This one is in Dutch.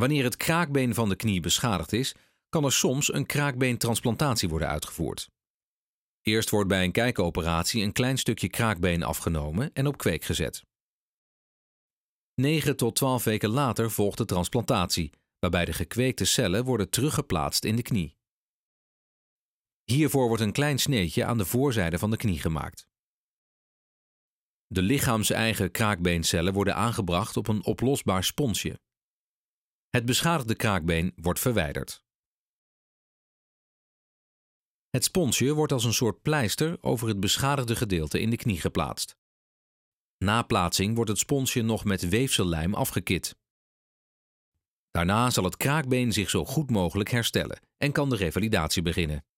Wanneer het kraakbeen van de knie beschadigd is, kan er soms een kraakbeentransplantatie worden uitgevoerd. Eerst wordt bij een kijkoperatie een klein stukje kraakbeen afgenomen en op kweek gezet. 9 tot 12 weken later volgt de transplantatie, waarbij de gekweekte cellen worden teruggeplaatst in de knie. Hiervoor wordt een klein sneetje aan de voorzijde van de knie gemaakt. De lichaams-eigen kraakbeencellen worden aangebracht op een oplosbaar sponsje. Het beschadigde kraakbeen wordt verwijderd. Het sponsje wordt als een soort pleister over het beschadigde gedeelte in de knie geplaatst. Na plaatsing wordt het sponsje nog met weefsellijm afgekit. Daarna zal het kraakbeen zich zo goed mogelijk herstellen en kan de revalidatie beginnen.